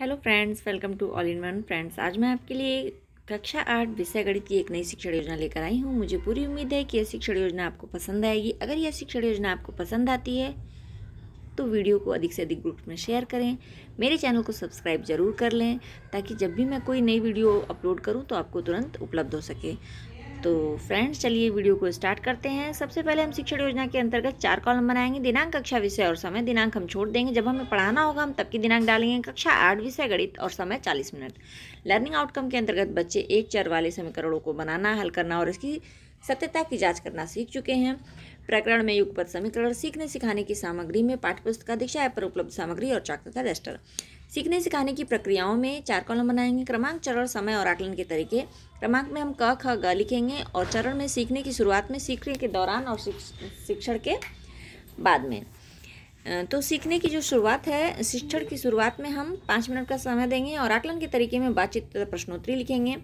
hello friends welcome to all in one friends आज मैं आपके लिए कक्षा आठ विषय गणित की एक नई शिक्षण योजना लेकर आई हूँ मुझे पूरी उम्मीद है कि यह शिक्षण योजना आपको पसंद आएगी अगर यह शिक्षण योजना आपको पसंद आती है तो वीडियो को अधिक से अधिक ग्रुप में शेयर करें मेरे चैनल को सब्सक्राइब जरूर कर लें ताकि जब भी मैं कोई नई वीडियो अपलोड करूँ तो आपको तुरंत उपलब्ध हो सके तो फ्रेंड्स चलिए वीडियो को स्टार्ट करते हैं सबसे पहले हम शिक्षण योजना के अंतर्गत चार कॉलम बनाएंगे दिनांक कक्षा विषय और समय दिनांक हम छोड़ देंगे जब हमें पढ़ाना होगा हम तब की दिनांक डालेंगे कक्षा आठ विषय गणित और समय चालीस मिनट लर्निंग आउटकम के अंतर्गत बच्चे एक चर वाले समीकरणों को बनाना हल करना और इसकी सत्यता की जाँच करना सीख चुके हैं प्रकरण में युगपथ समीकरण सीखने सिखाने की सामग्री में पाठ्यपुस्तक दीक्षा ऐप पर उपलब्ध सामग्री और चाक तथा रेस्टर सीखने सिखाने की प्रक्रियाओं में चार कॉलम बनाएंगे क्रमांक चरण समय और आकलन के तरीके क्रमांक में हम क ख ग लिखेंगे और चरण में सीखने की शुरुआत में सीखने के दौरान और शिक्षण के बाद में तो सीखने की जो शुरुआत है शिक्षण की शुरुआत में हम पाँच मिनट का समय देंगे और आकलन के तरीके में बातचीत तथा प्रश्नोत्तरी लिखेंगे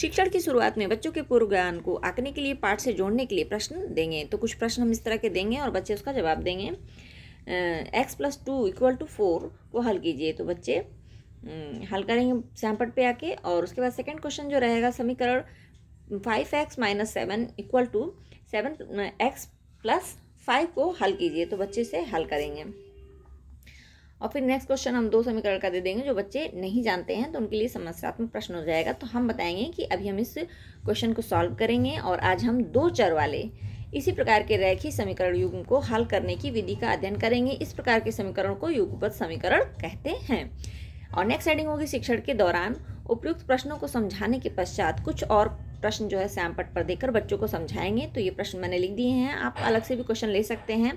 शिक्षण की शुरुआत में बच्चों के पूर्व ज्ञान को आंकने के लिए पाठ से जोड़ने के लिए प्रश्न देंगे तो कुछ प्रश्न हम इस तरह के देंगे और बच्चे उसका जवाब देंगे X plus two equal to four को हल कीजिए तो बच्चे हल करेंगे सैम्पट पे आके और उसके बाद सेकंड क्वेश्चन जो रहेगा समीकरण five X minus seven equal to seven X plus five को हल कीजिए तो बच्चे से हल करेंगे और फिर नेक्स्ट क्वेश्चन हम दो समीकरण का दे देंगे जो बच्चे नहीं जानते हैं तो उनके लिए समस्यात्मक प्रश्न हो जाएगा तो हम बताएंगे कि अभी हम इस क्वेश्चन को सॉल्व करेंगे और आज हम दो चर वाले इसी प्रकार के रैखी समीकरण युग्म को हल करने की विधि का अध्ययन करेंगे इस प्रकार के समीकरण को युगपथ समीकरण कहते हैं और नेक्स्ट हेडिंग होगी शिक्षण के दौरान उपयुक्त प्रश्नों को समझाने के पश्चात कुछ और प्रश्न जो है सैम्पट पर देकर बच्चों को समझाएंगे तो ये प्रश्न मैंने लिख दिए हैं आप अलग से भी क्वेश्चन ले सकते हैं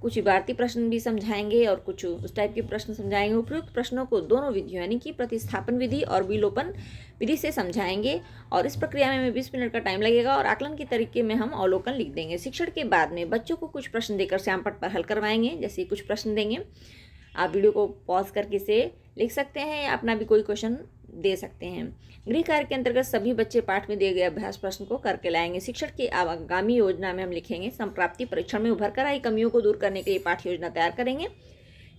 कुछ इबारती प्रश्न भी समझाएंगे और कुछ उस टाइप के प्रश्न समझाएंगे उपयुक्त प्रश्नों को दोनों विधियों यानी कि प्रतिस्थापन विधि और विलोपन विधि से समझाएंगे और इस प्रक्रिया में हमें बीस मिनट का टाइम लगेगा और आकलन के तरीके में हम अवलोकन लिख देंगे शिक्षण के बाद में बच्चों को कुछ प्रश्न देकर श्यामपट पर हल करवाएंगे जैसे कुछ प्रश्न देंगे आप वीडियो को पॉज करके इसे लिख सकते हैं या अपना भी कोई क्वेश्चन दे सकते हैं गृह कार्य के अंतर्गत सभी बच्चे पाठ में दिए गए अभ्यास प्रश्न को करके लाएंगे शिक्षण की आगामी योजना में हम लिखेंगे संप्राप्ति परीक्षण में उभर कर आई कमियों को दूर करने के लिए पाठ योजना तैयार करेंगे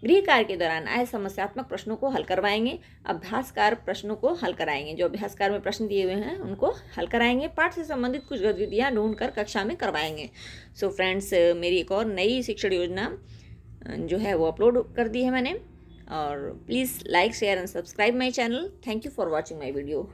गृह कार्य के दौरान आए समस्यात्मक प्रश्नों को हल करवाएंगे अभ्यासकार प्रश्नों को हल कराएंगे जो अभ्यासकार में प्रश्न दिए हुए हैं उनको हल कराएंगे पाठ से संबंधित कुछ गतिविधियाँ ढूंढ कर कक्षा में करवाएंगे सो so फ्रेंड्स मेरी एक और नई शिक्षण योजना जो है वो अपलोड कर दी है मैंने और please like share and subscribe my channel thank you for watching my video